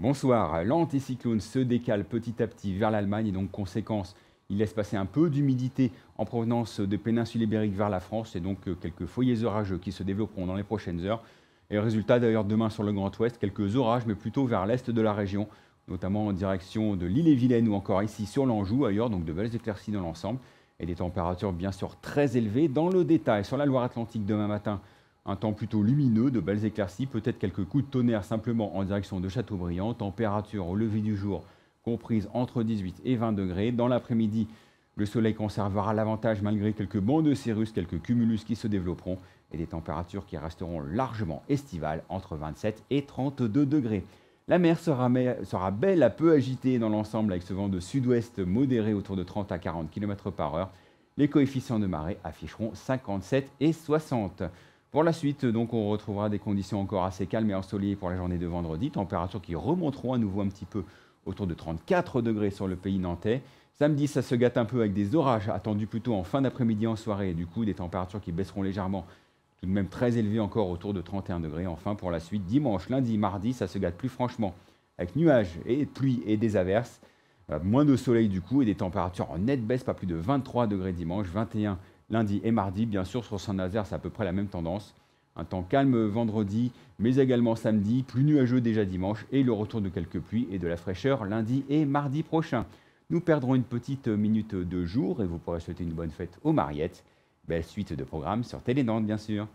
Bonsoir. L'anticyclone se décale petit à petit vers l'Allemagne et donc conséquence, il laisse passer un peu d'humidité en provenance de péninsule ibérique vers la France et donc euh, quelques foyers orageux qui se développeront dans les prochaines heures. Et résultat d'ailleurs demain sur le Grand Ouest, quelques orages mais plutôt vers l'est de la région, notamment en direction de l'île-et-Vilaine ou encore ici sur l'Anjou, ailleurs donc de belles éclaircies dans l'ensemble et des températures bien sûr très élevées. Dans le détail, sur la Loire-Atlantique demain matin, un temps plutôt lumineux, de belles éclaircies, peut-être quelques coups de tonnerre simplement en direction de Châteaubriand. Température au lever du jour comprise entre 18 et 20 degrés. Dans l'après-midi, le soleil conservera l'avantage malgré quelques bancs de cirrus, quelques cumulus qui se développeront et des températures qui resteront largement estivales entre 27 et 32 degrés. La mer sera, belle à peu agitée dans l'ensemble avec ce vent de sud-ouest modéré autour de 30 à 40 km par heure. Les coefficients de marée afficheront 57 et 60. Pour la suite, donc, on retrouvera des conditions encore assez calmes et ensoleillées pour la journée de vendredi, températures qui remonteront à nouveau un petit peu autour de 34 degrés sur le pays nantais. Samedi, ça se gâte un peu avec des orages attendus plutôt en fin d'après-midi en soirée, du coup des températures qui baisseront légèrement, tout de même très élevées encore autour de 31 degrés. Enfin, pour la suite, dimanche, lundi, mardi, ça se gâte plus franchement, avec nuages et pluie et des averses, euh, moins de soleil du coup et des températures en nette baisse, pas plus de 23 degrés dimanche, 21 lundi et mardi. Bien sûr, sur Saint-Nazaire, c'est à peu près la même tendance. Un temps calme vendredi, mais également samedi, plus nuageux déjà dimanche, et le retour de quelques pluies et de la fraîcheur lundi et mardi prochain. Nous perdrons une petite minute de jour et vous pourrez souhaiter une bonne fête aux Mariettes. Belle suite de programme sur Télé-Nantes, bien sûr.